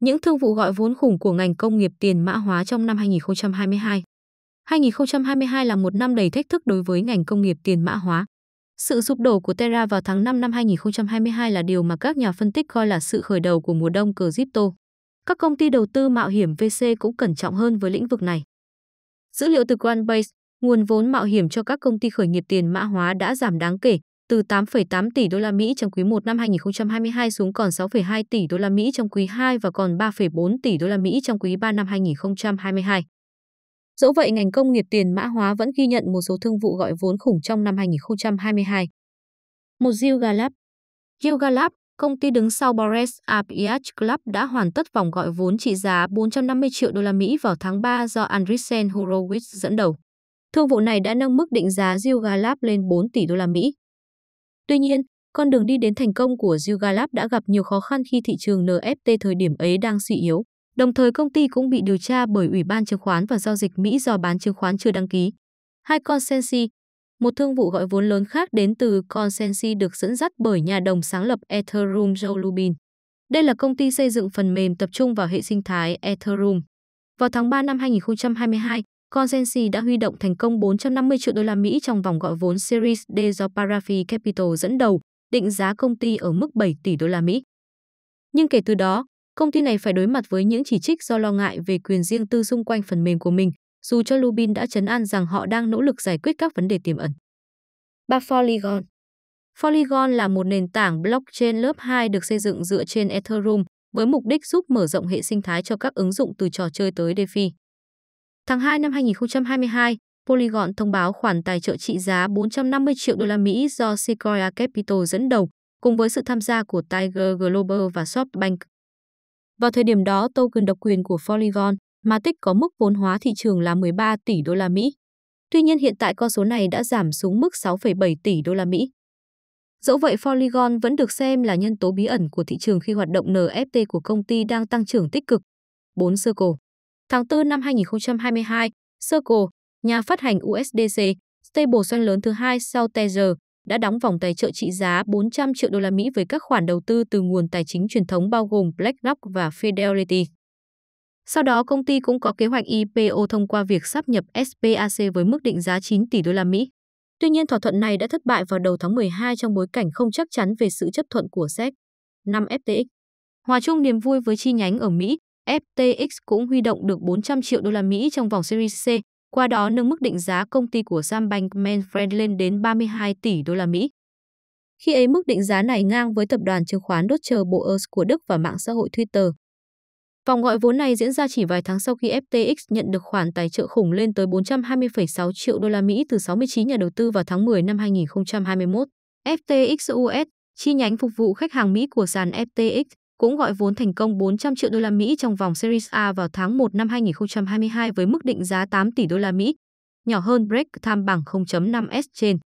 những thương vụ gọi vốn khủng của ngành công nghiệp tiền mã hóa trong năm 2022. 2022 là một năm đầy thách thức đối với ngành công nghiệp tiền mã hóa. Sự sụp đổ của Terra vào tháng 5 năm 2022 là điều mà các nhà phân tích coi là sự khởi đầu của mùa đông crypto. Các công ty đầu tư mạo hiểm VC cũng cẩn trọng hơn với lĩnh vực này. Dữ liệu từ Coinbase, nguồn vốn mạo hiểm cho các công ty khởi nghiệp tiền mã hóa đã giảm đáng kể, từ 8,8 tỷ đô la Mỹ trong quý 1 năm 2022 xuống còn 6,2 tỷ đô la Mỹ trong quý 2 và còn 3,4 tỷ đô la Mỹ trong quý 3 năm 2022. Dẫu vậy, ngành công nghiệp tiền mã hóa vẫn ghi nhận một số thương vụ gọi vốn khủng trong năm 2022. Một Gilga Lab công ty đứng sau Boris Apiach Club đã hoàn tất vòng gọi vốn trị giá 450 triệu đô la Mỹ vào tháng 3 do Andreessen Horowitz dẫn đầu. Thương vụ này đã nâng mức định giá Gilga lên 4 tỷ đô la Mỹ. Tuy nhiên, con đường đi đến thành công của Yuga Lab đã gặp nhiều khó khăn khi thị trường NFT thời điểm ấy đang suy yếu. Đồng thời công ty cũng bị điều tra bởi Ủy ban chứng khoán và giao dịch Mỹ do bán chứng khoán chưa đăng ký. Hai Consensi, một thương vụ gọi vốn lớn khác đến từ Consensi được dẫn dắt bởi nhà đồng sáng lập Ethereum Joe Lubin. Đây là công ty xây dựng phần mềm tập trung vào hệ sinh thái Ethereum. Vào tháng 3 năm 2022, Consensi đã huy động thành công 450 triệu đô la Mỹ trong vòng gọi vốn Series D do Parafi Capital dẫn đầu, định giá công ty ở mức 7 tỷ đô la Mỹ. Nhưng kể từ đó, công ty này phải đối mặt với những chỉ trích do lo ngại về quyền riêng tư xung quanh phần mềm của mình, dù cho Lubin đã chấn an rằng họ đang nỗ lực giải quyết các vấn đề tiềm ẩn. 3. Polygon Polygon là một nền tảng blockchain lớp 2 được xây dựng dựa trên Ethereum với mục đích giúp mở rộng hệ sinh thái cho các ứng dụng từ trò chơi tới DeFi. Tháng 2 năm 2022, Polygon thông báo khoản tài trợ trị giá 450 triệu đô la Mỹ do Sequoia Capital dẫn đầu, cùng với sự tham gia của Tiger Global và SoftBank. Vào thời điểm đó, token độc quyền của Polygon, Matic có mức vốn hóa thị trường là 13 tỷ đô la Mỹ. Tuy nhiên hiện tại con số này đã giảm xuống mức 6,7 tỷ đô la Mỹ. Dẫu vậy, Polygon vẫn được xem là nhân tố bí ẩn của thị trường khi hoạt động NFT của công ty đang tăng trưởng tích cực. 4 Circle Tháng 4 năm 2022, Circle, nhà phát hành USDC, stablecoin lớn thứ hai sau Tether, đã đóng vòng tài trợ trị giá 400 triệu đô la Mỹ với các khoản đầu tư từ nguồn tài chính truyền thống bao gồm BlackRock và Fidelity. Sau đó, công ty cũng có kế hoạch IPO thông qua việc sáp nhập SPAC với mức định giá 9 tỷ đô la Mỹ. Tuy nhiên, thỏa thuận này đã thất bại vào đầu tháng 12 trong bối cảnh không chắc chắn về sự chấp thuận của SEC. 5 FTX Hòa chung niềm vui với chi nhánh ở Mỹ, FTX cũng huy động được 400 triệu đô la Mỹ trong vòng Series C, qua đó nâng mức định giá công ty của Sam Bankman-Fried lên đến 32 tỷ đô la Mỹ. Khi ấy mức định giá này ngang với tập đoàn chứng khoán đốt chờ Boers của Đức và mạng xã hội Twitter. Vòng gọi vốn này diễn ra chỉ vài tháng sau khi FTX nhận được khoản tài trợ khủng lên tới 420,6 triệu đô la Mỹ từ 69 nhà đầu tư vào tháng 10 năm 2021. FTX US, chi nhánh phục vụ khách hàng Mỹ của sàn FTX, cũng gọi vốn thành công 400 triệu đô la Mỹ trong vòng Series A vào tháng 1 năm 2022 với mức định giá 8 tỷ đô la Mỹ, nhỏ hơn break time bằng 0.5S trên.